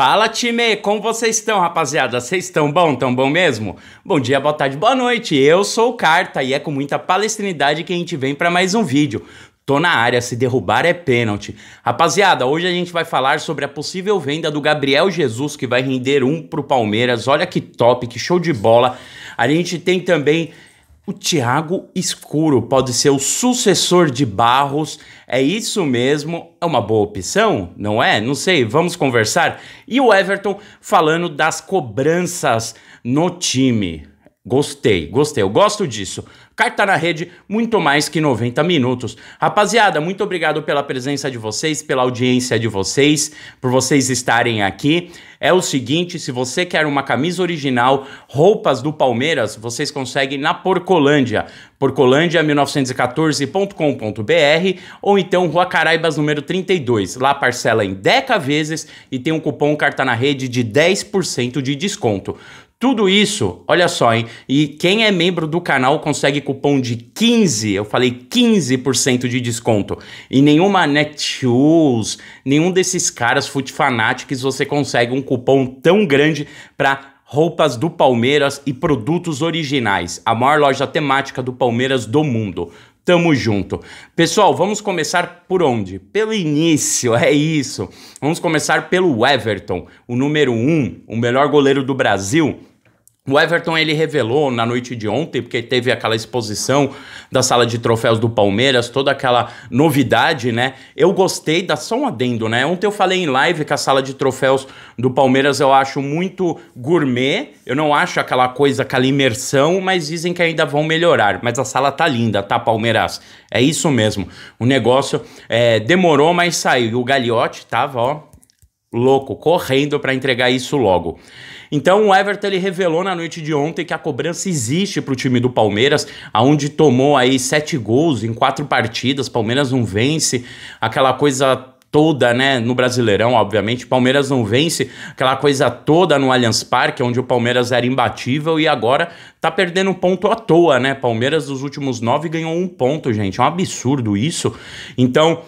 Fala time, como vocês estão, rapaziada? Vocês estão bom? Tão bom mesmo? Bom dia, boa tarde, boa noite. Eu sou o Carta e é com muita palestrinidade que a gente vem para mais um vídeo. Tô na área, se derrubar é pênalti. Rapaziada, hoje a gente vai falar sobre a possível venda do Gabriel Jesus, que vai render um pro Palmeiras. Olha que top, que show de bola. A gente tem também o Tiago Escuro pode ser o sucessor de Barros, é isso mesmo? É uma boa opção, não é? Não sei, vamos conversar. E o Everton falando das cobranças no time. Gostei, gostei, eu gosto disso. Carta na rede, muito mais que 90 minutos. Rapaziada, muito obrigado pela presença de vocês, pela audiência de vocês, por vocês estarem aqui. É o seguinte, se você quer uma camisa original, roupas do Palmeiras, vocês conseguem na Porcolândia, porcolândia1914.com.br ou então Rua Caraibas número 32. Lá parcela em 10 vezes e tem um cupom carta na rede de 10% de desconto. Tudo isso, olha só, hein? E quem é membro do canal consegue cupom de 15, eu falei 15% de desconto. E nenhuma Netshoes, nenhum desses caras Foot Fanatics você consegue um cupom tão grande para roupas do Palmeiras e produtos originais. A maior loja temática do Palmeiras do mundo. Tamo junto. Pessoal, vamos começar por onde? Pelo início, é isso. Vamos começar pelo Everton, o número 1, um, o melhor goleiro do Brasil o Everton ele revelou na noite de ontem, porque teve aquela exposição da sala de troféus do Palmeiras, toda aquela novidade, né? Eu gostei, dá só um adendo, né? Ontem eu falei em live que a sala de troféus do Palmeiras eu acho muito gourmet, eu não acho aquela coisa, aquela imersão, mas dizem que ainda vão melhorar. Mas a sala tá linda, tá, Palmeiras? É isso mesmo. O negócio é, demorou, mas saiu. O Gagliotti tava, ó, louco, correndo para entregar isso logo. Então o Everton ele revelou na noite de ontem que a cobrança existe para o time do Palmeiras, aonde tomou aí sete gols em quatro partidas, Palmeiras não vence, aquela coisa toda, né, no Brasileirão, obviamente. Palmeiras não vence aquela coisa toda no Allianz Parque, onde o Palmeiras era imbatível e agora tá perdendo ponto à toa, né? Palmeiras dos últimos nove ganhou um ponto, gente. É um absurdo isso. Então,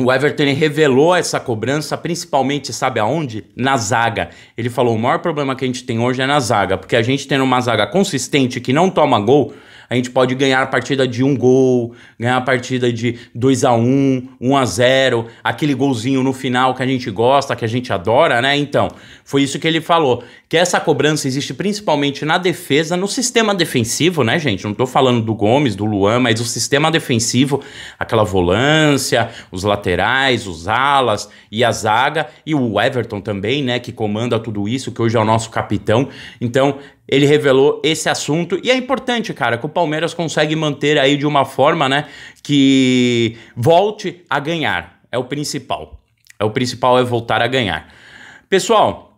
o Everton revelou essa cobrança, principalmente, sabe aonde? Na zaga. Ele falou: o maior problema que a gente tem hoje é na zaga, porque a gente tendo uma zaga consistente que não toma gol, a gente pode ganhar a partida de um gol, ganhar a partida de 2 a 1 1 a 0 aquele golzinho no final que a gente gosta, que a gente adora, né? Então, foi isso que ele falou. Que essa cobrança existe principalmente na defesa, no sistema defensivo, né, gente? Não tô falando do Gomes, do Luan, mas o sistema defensivo, aquela volância, os laterais, os alas e a zaga, e o Everton também, né, que comanda tudo isso, que hoje é o nosso capitão. Então, ele revelou esse assunto. E é importante, cara, que o Palmeiras consegue manter aí de uma forma, né, que volte a ganhar. É o principal. É o principal é voltar a ganhar. Pessoal,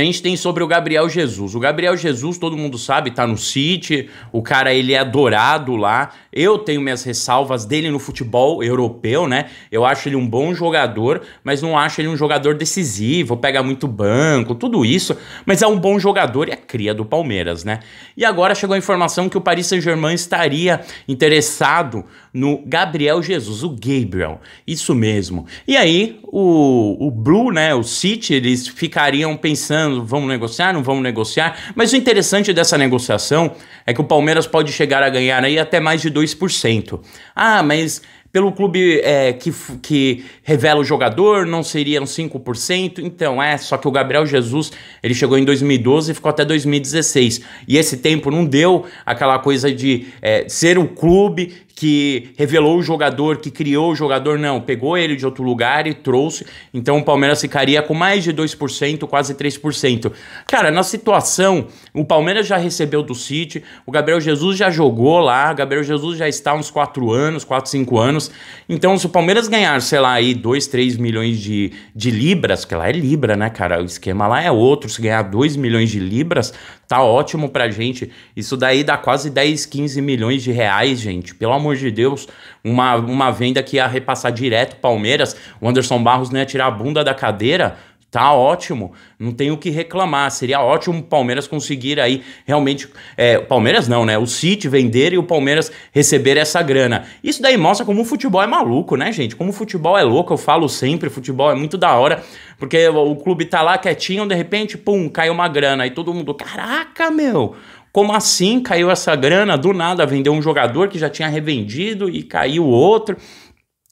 a gente tem sobre o Gabriel Jesus. O Gabriel Jesus, todo mundo sabe, tá no City, o cara ele é adorado lá. Eu tenho minhas ressalvas dele no futebol europeu, né? Eu acho ele um bom jogador, mas não acho ele um jogador decisivo, pega muito banco, tudo isso, mas é um bom jogador e é cria do Palmeiras, né? E agora chegou a informação que o Paris Saint-Germain estaria interessado no Gabriel Jesus, o Gabriel. Isso mesmo. E aí o o Blue, né, o City, eles ficariam pensando vamos negociar, não vamos negociar. Mas o interessante dessa negociação é que o Palmeiras pode chegar a ganhar aí até mais de 2%. Ah, mas pelo clube é, que, que revela o jogador, não seriam 5%. Então, é, só que o Gabriel Jesus, ele chegou em 2012 e ficou até 2016. E esse tempo não deu aquela coisa de é, ser o clube que revelou o jogador, que criou o jogador, não, pegou ele de outro lugar e trouxe. Então o Palmeiras ficaria com mais de 2%, quase 3%. Cara, na situação, o Palmeiras já recebeu do City, o Gabriel Jesus já jogou lá, o Gabriel Jesus já está há uns 4 anos, 4, 5 anos. Então se o Palmeiras ganhar, sei lá, aí 2, 3 milhões de, de libras, que lá é libra, né, cara? O esquema lá é outro, se ganhar 2 milhões de libras, tá ótimo pra gente. Isso daí dá quase 10, 15 milhões de reais, gente. Pelo amor amor de Deus, uma, uma venda que ia repassar direto Palmeiras, o Anderson Barros não ia tirar a bunda da cadeira, tá ótimo, não tem o que reclamar. Seria ótimo o Palmeiras conseguir aí realmente. É, Palmeiras não, né? O City vender e o Palmeiras receber essa grana. Isso daí mostra como o futebol é maluco, né, gente? Como o futebol é louco, eu falo sempre, futebol é muito da hora, porque o clube tá lá quietinho, de repente, pum, cai uma grana. E todo mundo, caraca, meu! Como assim caiu essa grana? Do nada vendeu um jogador que já tinha revendido e caiu outro.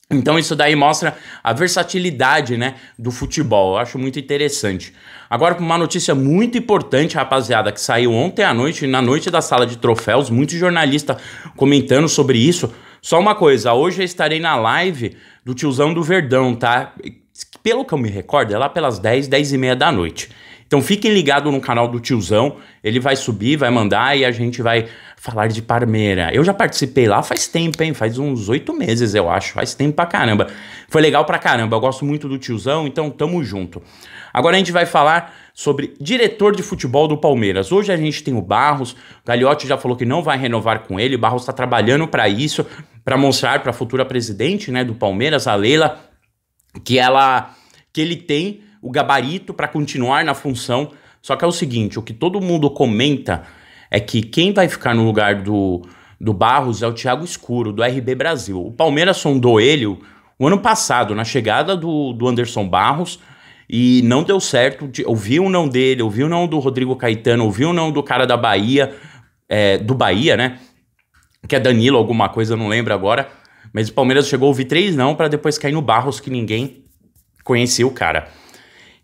Então isso daí mostra a versatilidade, né, do futebol. Eu acho muito interessante. Agora uma notícia muito importante, rapaziada, que saiu ontem à noite, na noite da sala de troféus, muitos jornalistas comentando sobre isso. Só uma coisa, hoje eu estarei na live do tiozão do Verdão, tá? Pelo que eu me recordo, é lá pelas 10, 10 e meia da noite. Então fiquem ligados no canal do tiozão, ele vai subir, vai mandar e a gente vai falar de Parmeira. Eu já participei lá faz tempo, hein? Faz uns oito meses, eu acho. Faz tempo pra caramba. Foi legal pra caramba, eu gosto muito do tiozão, então tamo junto. Agora a gente vai falar sobre diretor de futebol do Palmeiras. Hoje a gente tem o Barros, o Gagliotti já falou que não vai renovar com ele, o Barros está trabalhando para isso, para mostrar para futura presidente né, do Palmeiras, a Leila, que ela que ele tem o gabarito para continuar na função. Só que é o seguinte: o que todo mundo comenta é que quem vai ficar no lugar do, do Barros é o Thiago Escuro, do RB Brasil. O Palmeiras sondou ele o, ano passado, na chegada do, do Anderson Barros, e não deu certo. ouviu o não dele, ouviu o não do Rodrigo Caetano, ouviu o não do cara da Bahia, é, do Bahia, né? Que é Danilo, alguma coisa, não lembro agora. Mas o Palmeiras chegou a ouvir três não para depois cair no Barros, que ninguém conhecia o cara.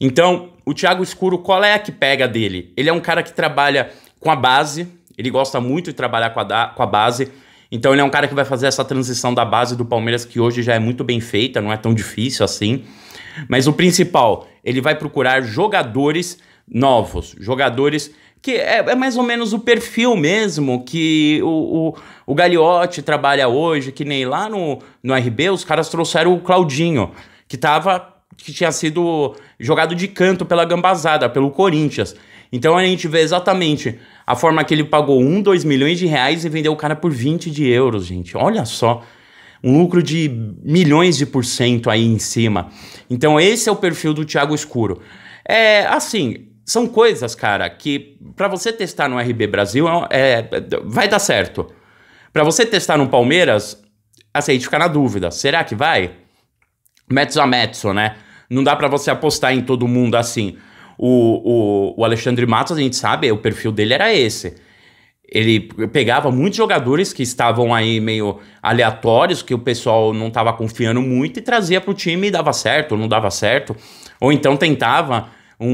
Então, o Thiago Escuro, qual é a que pega dele? Ele é um cara que trabalha com a base, ele gosta muito de trabalhar com a, da, com a base. Então, ele é um cara que vai fazer essa transição da base do Palmeiras, que hoje já é muito bem feita, não é tão difícil assim. Mas o principal, ele vai procurar jogadores novos, jogadores que é, é, mais ou menos o perfil mesmo que o, o, o Gagliotti trabalha hoje, que nem lá no, no RB, os caras trouxeram o Claudinho, que estava que tinha sido jogado de canto pela gambazada, pelo Corinthians. Então a gente vê exatamente a forma que ele pagou 1, um, 2 milhões de reais e vendeu o cara por 20 de euros, gente. Olha só. Um lucro de milhões de por cento aí em cima. Então esse é o perfil do Thiago Escuro. É assim, são coisas, cara, que para você testar no RB Brasil é, é, vai dar certo. Para você testar no Palmeiras, assim, a gente fica na dúvida. Será que vai? mezzo a mezzo, né? Não dá para você apostar em todo mundo assim. O, o, o Alexandre Matos, a gente sabe, o perfil dele era esse. Ele pegava muitos jogadores que estavam aí meio aleatórios, que o pessoal não estava confiando muito, e trazia para o time e dava certo, não dava certo. Ou então tentava um,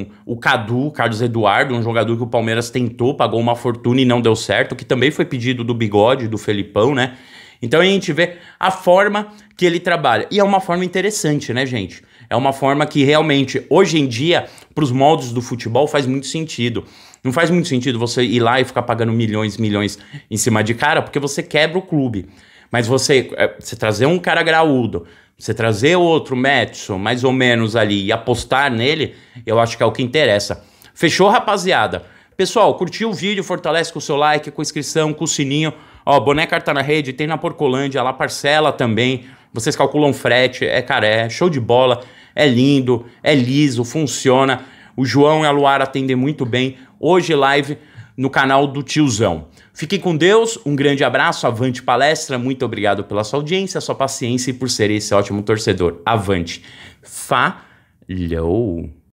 um, o Cadu, Carlos Eduardo, um jogador que o Palmeiras tentou, pagou uma fortuna e não deu certo, que também foi pedido do Bigode, do Felipão, né? Então a gente vê a forma que ele trabalha. E é uma forma interessante, né, gente? É uma forma que realmente, hoje em dia, para os moldes do futebol, faz muito sentido. Não faz muito sentido você ir lá e ficar pagando milhões, milhões em cima de cara, porque você quebra o clube. Mas você, é, você trazer um cara graúdo, você trazer outro Madison, mais ou menos ali, e apostar nele, eu acho que é o que interessa. Fechou, rapaziada? Pessoal, curtiu o vídeo, fortalece com o seu like, com a inscrição, com o sininho. Ó, boné carta na rede, tem na Porcolândia, lá parcela também. Vocês calculam frete, é caré, show de bola, é lindo, é liso, funciona. O João e a Luara atendem muito bem. Hoje, live no canal do Tiozão. Fiquem com Deus, um grande abraço, avante palestra, muito obrigado pela sua audiência, sua paciência e por ser esse ótimo torcedor. Avante. Falhou.